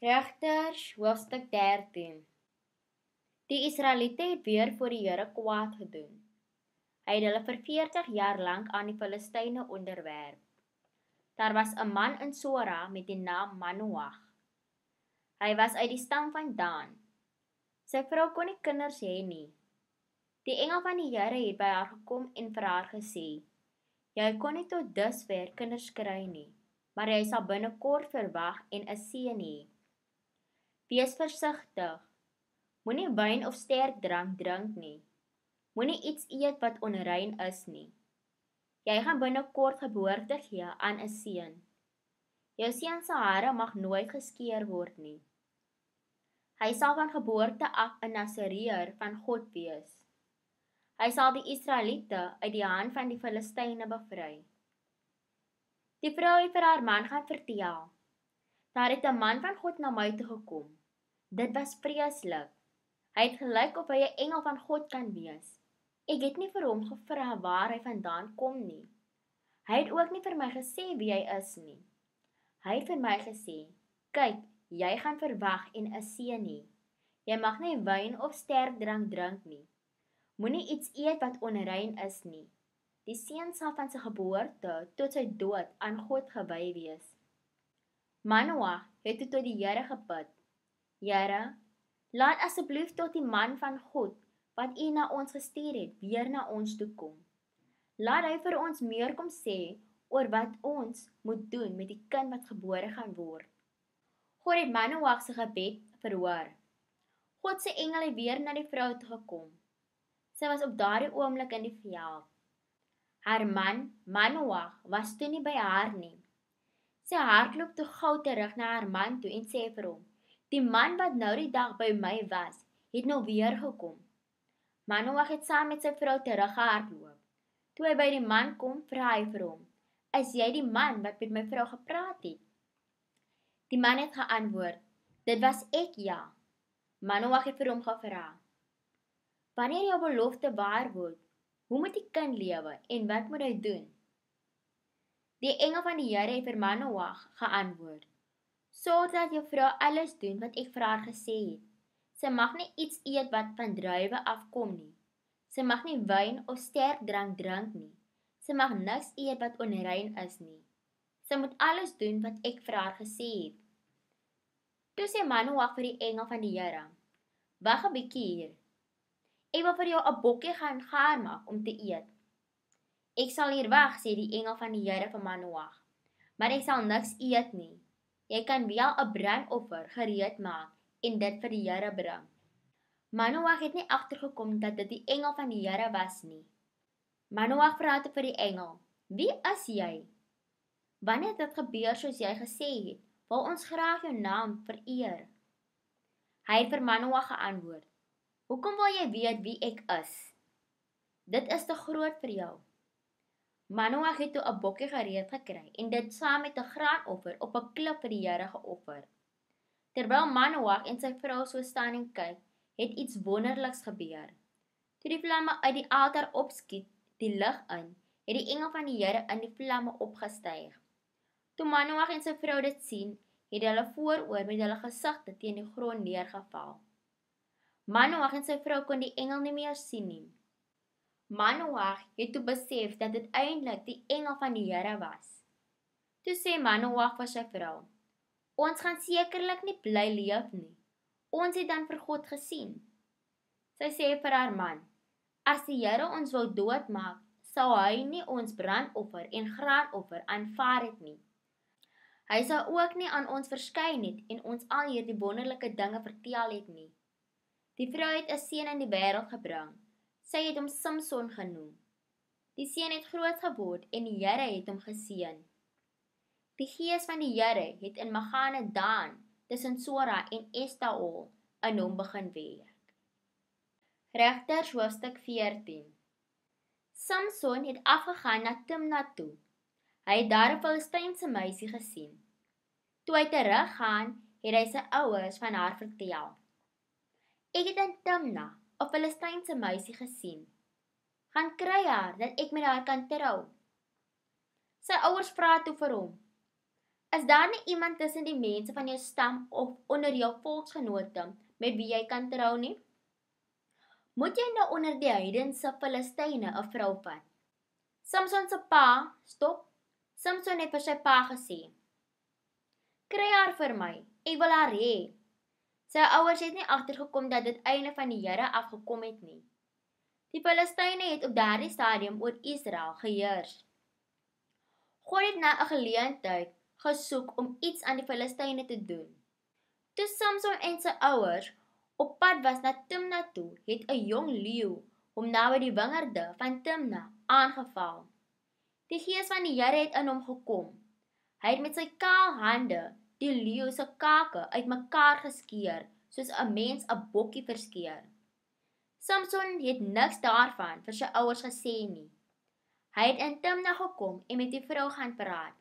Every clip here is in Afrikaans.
Regters hoofstuk 13 Die Israeliete het weer voor die Here kwaad gedoen. Hy het hulle vir 40 jaar lank aan die Filistyne onderwerf. Daar was 'n man in Sora met die naam Manoah. Hy was uit die stam van Dan. Sy vrou kon nie kinders hê nie. Die engel van die Here het by haar gekom en vir haar gesê: "Jy kon nie tot dusver kinders kry nie, maar jy sal binnekort verwag en 'n seun hê." Wees versigtig. Moenie wyn of sterk drank drink nie. Moenie iets eet wat onrein is nie. Jy gaan binnekort geboorte gee aan 'n seun. Jou seun se hare mag nooit geskeur word nie. Hy sal van geboorte af 'n Nasareër van God wees. Hy sal die Israeliete uit die hand van die Filistyne bevry. Die vrou het vir haar man gaan vertel: "Daar het 'n man van God na my toe gekom. Dit was preeslik. Hy het gelyk of hy 'n engel van God kan wees. Ek het nie vir hom gevra waar hy vandaan kom nie. Hy het ook nie vir my gesê wie hy is nie. Hy het vir my gesê, "Kyk, jy gaan verwag en 'n seën nie. Jy mag nie wyn of sterk drank drink nie. Moenie iets eet wat onrein is nie. Die seun sal van sy geboorte tot sy dood aan God gewy wees." Manoah het toe tot die Here gebid Here, laat asseblief tot die man van God wat U na ons gestuur het, weer na ons toe kom. Laat hy vir ons meer kom sê oor wat ons moet doen met die kind wat gebore gaan word. God het Manoag se gebed verhoor. God se engele het weer na die vrou toe gekom. Sy was op daardie oomblik in die veld. Haar man, Manoag, was toe nie by haar nie. Sy hardloop toe gou terug na haar man toe en sê vir hom: Die man wat nou die dag by my was, het nou weer gekom. Manoah het saam met sy vrou teruggehardloop. Toe hy by die man kom, vra hy vir hom: "Is jy die man wat met my vrou gepraat het?" Die man het geantwoord: "Dit was ek, ja." Manoah het vir hom gevra: "Wanneer jou belofte waar word, hoe moet die kind lewe en wat moet hy doen?" Die engel van die Here het vir Manoah geantwoord: Sorg dat jou vrou alles doen wat ek vir haar gesê het. Sy mag nie iets eet wat van druiwe afkom nie. Sy mag nie wyn of sterk drank drink nie. Sy mag niks eet wat onrein is nie. Sy moet alles doen wat ek vir haar gesê het. Toe sê Manoah vir die engel van die Here: "Wag 'n bietjie hier. Ek wil vir jou 'n bokkie gaan gaar maak om te eet." "Ek sal hier wag," sê die engel van die Here vir Manoah. "Maar jy sal niks eet nie." Jy kan wel 'n brandoffer gereed maak en dit vir die Here bring. Manoah het nie agtergekom dat dit die engel van die Here was nie. Manoah vra te vir die engel: "Wie is jy? Wanneer het dit gebeur soos jy gesê het? Wil ons graag jou naam vereer." Hy het vir Manoah geantwoord: "Hoekom wil jy weet wie ek is? Dit is te groot vir jou." Manoag het toe 'n bokkie gereed gekry en dit saam met 'n graanoffer op 'n klip vir die Here geoffer. Terwyl Manoag en sy vrou so staan en kyk, het iets wonderliks gebeur. Toe die vlamme uit die altaar opskiet, die lig in, het die engel van die Here in die vlamme opgestyg. Toe Manoag en sy vrou dit sien, het hulle vooroor met hulle gesigte teen die grond neergeval. Manoag en sy vrou kon die engel nie meer sien nie. Manoah het toe besef dat dit eintlik die engel van die Here was. Toe sê Manoah vir sy vrou: "Ons gaan sekerlik nie bly leef nie. Ons het dan vir God gesien." Sy sê vir haar man: "As die Here ons wil doodmaak, sal hy nie ons brandoffer en graanoffer aanvaar het nie. Hy sal ook nie aan ons verskyn het en ons al hierdie wonderlike dinge vertel het nie." Die vrou het 'n seun in die wêreld gebring Sy het hom Samson genoem. Die seun het groot geword en die Here het hom geseën. Die gees van die Here het in Magane Dan tussen Sora en Estaol in hom begin werk. Regters hoofstuk 14. Samson het afgegaan na Timna toe. Hy het daar 'n Filistynse meisie gesien. Toe hy teruggaan, het hy sy ouers van haar vertel. Ek het in Timna 'n Filistynse meisie gesien. Gaan kry haar dat ek met haar kan trou. Sy ouers vra toe vir hom: "Is daar nie iemand tussen die mense van jou stam of onder jou volksgenote met wie jy kan trou nie? Moet jy nou onder die heidense Filistyne 'n vrou vat?" Samson se pa: "Stop. Samson het vir sy pa gesê: "Kry haar vir my. Ek wil haar hê." Sy ouers het nie agtergekom dat dit einde van die Here afgekom het nie. Die Filistyne het op daardie stadium oor Israel geheers. God het na 'n geleentheid gesoek om iets aan die Filistyne te doen. Toe Samson en sy ouers op pad was na Timna toe, het 'n jong leeu hom naby die wingerde van Timna aangeval. Die gees van die Here het in hom gekom. Hy het met sy kaal hande die leeu se kake uitmekaar geskeur, soos 'n mens 'n bokkie verskeur. Samson het niks daarvan vir sy ouers gesê nie. Hy het in Timna gekom en met die vrou gaan praat.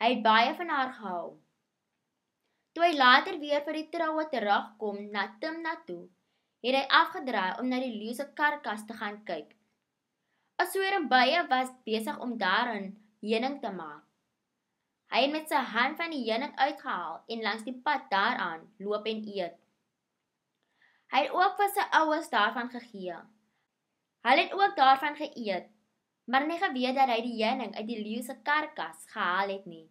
Hy het baie van haar gehou. Toe hy later weer vir die troue terugkom na Timna toe, het hy afgedraai om na die leeu se karkas te gaan kyk. 'n Soer en baie was besig om daarin heuning te maak. Hy het met sy hand van die heuning uithaal en langs die pad daaraan loop en eet. Hy het ook vir sy ouwers daarvan gegee. Hy het ook daarvan geëet, maar nie geweet dat hy die heuning uit die leeuwse karkas gehaal het nie.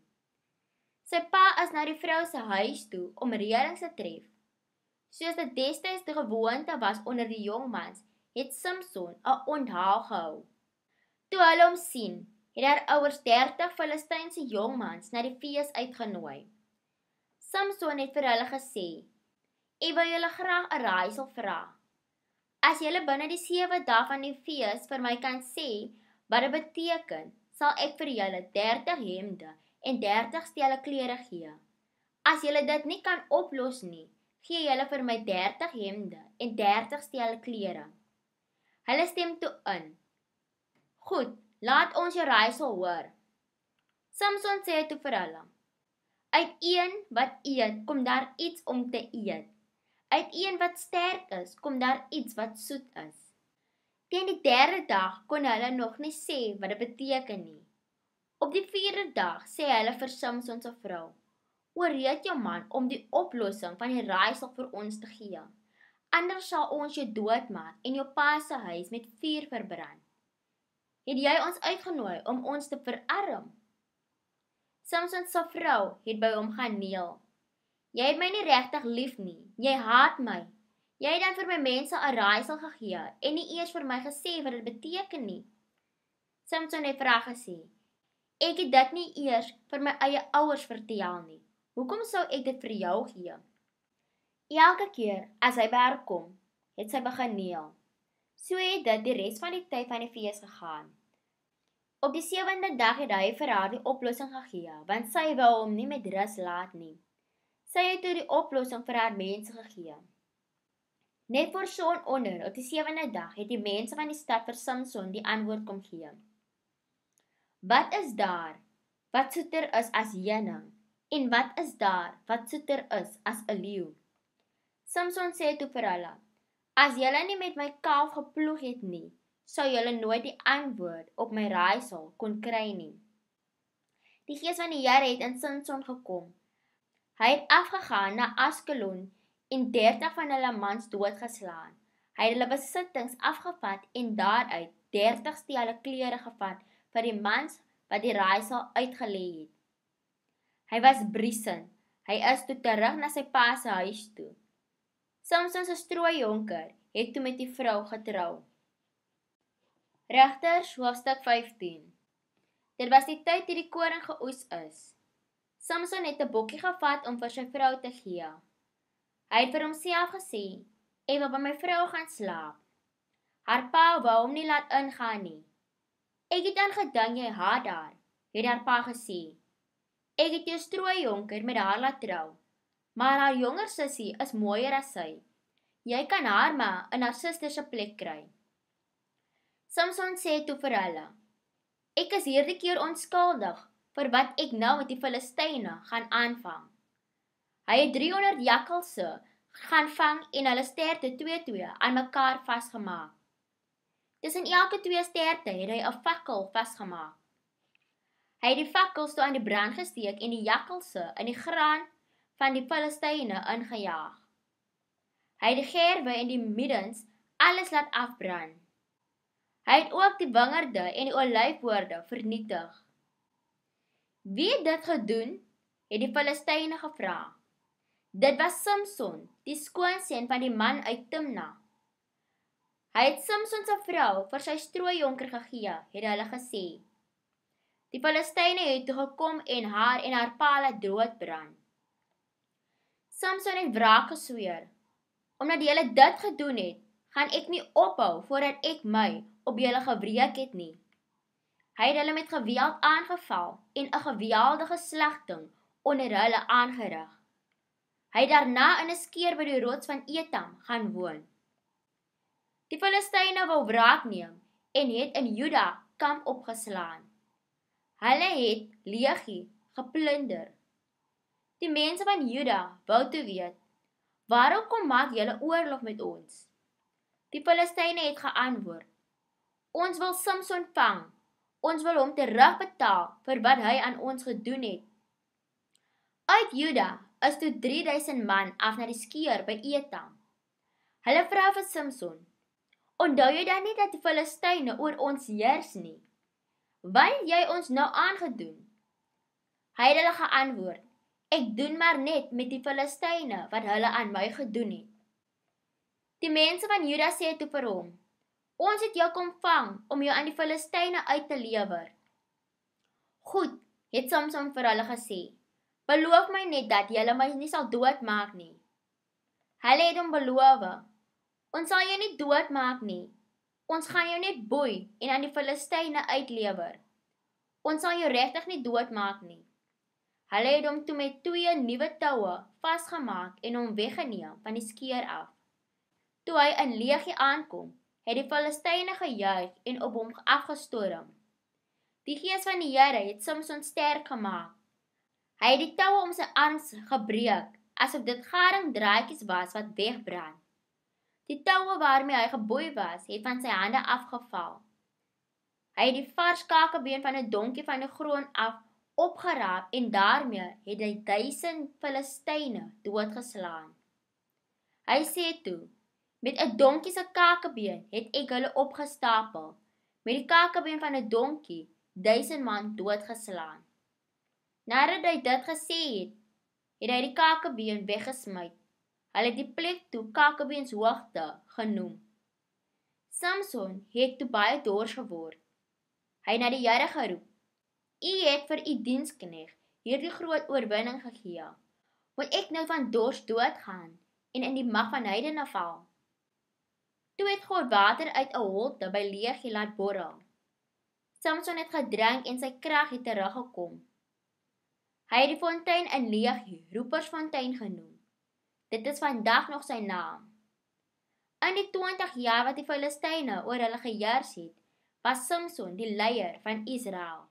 Sy pa is na die vrouwse huis toe om reelings te tref. Soos dit destijds die gewoonte was onder die jongmans, het Simpson een onthaal gehou. Toe hulle om sien, het haar ouers 30 Filistynse jongmans na die fees uitgenooi. Samson het vir hulle gesê: "Ek wil julle graag 'n raaisel vra. As julle binne die 7 dae van die fees vir my kan sê wat dit beteken, sal ek vir julle 30 hemde en 30 stelle klere gee. As julle dit nie kan oplos nie, gee julle vir my 30 hemde en 30 stelle klere." Hulle stem toe in. "Goed," Laat ons jou raaisel hoor. Samson sê toe vir hulle: Uit een wat eet, kom daar iets om te eet. Uit een wat sterk is, kom daar iets wat soet is. Teen die derde dag kon hulle nog nie sê wat dit beteken nie. Op die vierde dag sê hulle vir Samson se vrou: "Oreed jou man om die oplossing van die raaisel vir ons te gee. Anders sal ons jou doodmaak en jou pa se huis met vuur verbrand." het jy ons uitgenooi om ons te verarm. Samson se vrou het by hom gaan kneel. Jy het my nie regtig lief nie. Jy haat my. Jy het dan vir my mense 'n raaisel gegee en nie eers vir my gesê wat dit beteken nie. Samson het vra gesê: "Ek het dit nie eers vir my eie ouers vertel nie. Hoekom sou ek dit vir jou gee?" Elke keer as hy by haar kom, het sy begin kneel. So het dit die res van die tyd van die fees gegaan. Op die sewende dag het hy vir haar die oplossing gegee, want sy wou hom nie met rus laat nie. Sy het toe die oplossing vir haar mense gegee. Net voor son onder, op die sewende dag, het die mense van die stad vir Samson die antwoord kom gee. Wat is daar wat soeter is as jening? En wat is daar wat soeter is as 'n leeu? Samson sê toe vir hulle: As julle nie met my kalf geploeg het nie, sou julle nooit die antwoord op my raaisel kon kry nie. Die gees van die Here het in Sinson gekom. Hy het afgegaan na Askelon en 30 van hulle mans doodgeslaan. Hy het hulle besittings afgevat en daaruit 30 stele klere gevat vir die mans wat die raaisel uitgelê het. Hy was briesend. Hy is toe terug na sy pa se huis toe. Samson se strooi jonker het toe met die vrou getrou. Regters hoofstuk 15 Dit was die tyd die die koring geoes is. Samson het die bokkie gevat om vir sy vrou te gee. Hy het vir homself gesê, Ek wil by my vrou gaan slaap. Haar pa wou hom nie laat ingaan nie. Ek het dan gedang jy haar daar, het haar pa gesê. Ek het jou strooi jonker met haar laat trouw, maar haar jonger sissie is mooier as sy. Jy kan haar ma in haar sisterse plek kryk. Samson sê toe vir hulle: "Ek is hierdie keer onskuldig vir wat ek nou met die Filistyne gaan aanvang." Hy het 300 jakkalse gaan vang en hulle sterte twee twee aan mekaar vasgemaak. Tussen elke twee sterte het hy 'n fakkel vasgemaak. Hy het die fakkels toe aan die brand gesteek en die jakkalse in die graan van die Filistyne ingejaag. Hy het die gerwe en die middens alles laat afbrand. Hy het ook die wingerde en die olijfwoorde vernietig. Wie het dit gedoen, het die Filisteine gevra. Dit was Simpson, die skoonsend van die man uit Timna. Hy het Simpsonse vrou vir sy strooionker gegee, het hulle gesê. Die Filisteine het toegekom en haar en haar pale doodbrand. Samson het wraak gesweer. Omdat jylle dit gedoen het, gaan ek nie ophou voordat ek my op julle gewreek het nie. Hy het hulle met geweld aangeval en 'n geweldige slegting onder hulle aangerig. Hy het daarna in 'n skeur by die rots van Etam gaan woon. Die Filistyne wou wraak neem en het in Juda kamp opgeslaan. Hulle het Legi geplunder. Die mense van Juda wou toe weet, "Waarom kom maak julle oorlog met ons?" Die Filistyne het geantwoord, Ons wil Samson vang. Ons wil hom terugbetaal vir wat hy aan ons gedoen het. Uit Juda is toe 3000 man af na die skeur by Etam. Hulle vra vir Samson: "Onthou jy dan nie dat die Filistyne oor ons heers nie? Wat het jy ons nou aangedoen?" Hy het hulle geantwoord: "Ek doen maar net met die Filistyne wat hulle aan my gedoen het." Die mense van Juda sê toe vir hom: Ons het jou kom vang om jou aan die Filisteine uit te lewer. Goed, het Samson vir hulle gesê. Beloof my net dat jylle my nie sal doodmaak nie. Hulle het om beloof. Ons sal jou nie doodmaak nie. Ons gaan jou net boei en aan die Filisteine uitlever. Ons sal jou rechtig nie doodmaak nie. Hulle het om toe met twee nieuwe touwe vastgemaak en om weggeneem van die skeer af. Toe hy in leegje aankom, het die Palestijne gejuig en op hom afgestorm. Die geest van die Heere het Samson sterk gemaakt. Hy het die touwe om sy arms gebreek, asof dit garing draaikies was wat wegbrand. Die touwe waarmee hy geboei was, het van sy hande afgeval. Hy het die vars kakebeen van die donkie van die groen af opgeraap en daarmee het hy duisend Filisteine doodgeslaan. Hy sê toe, Met 'n donkie se kakebeen het ek hulle opgestapel. Met die kakebeen van 'n donkie, duisend man doodgeslaan. Nadat hy dit gesê het, het hy die kakebeen weggesmy. Hulle het die plek toe Kakebeens Hoogte genoem. Samson het toe baie dors geword. Hy na die Here geroep. U het vir u dienskneg hierdie groot oorwinning gegee. Moet ek nou van dors doodgaan en in die mag van heidene val? het God water uit 'n hol naby Legiland borrel. Samson het gedrink en sy krag het teruggekom. Hy het die fontein in Legi Roepersfontein genoem. Dit is vandag nog sy naam. In die 20 jaar wat die Filistyne oor hulle geheers het, was Samson die leier van Israel.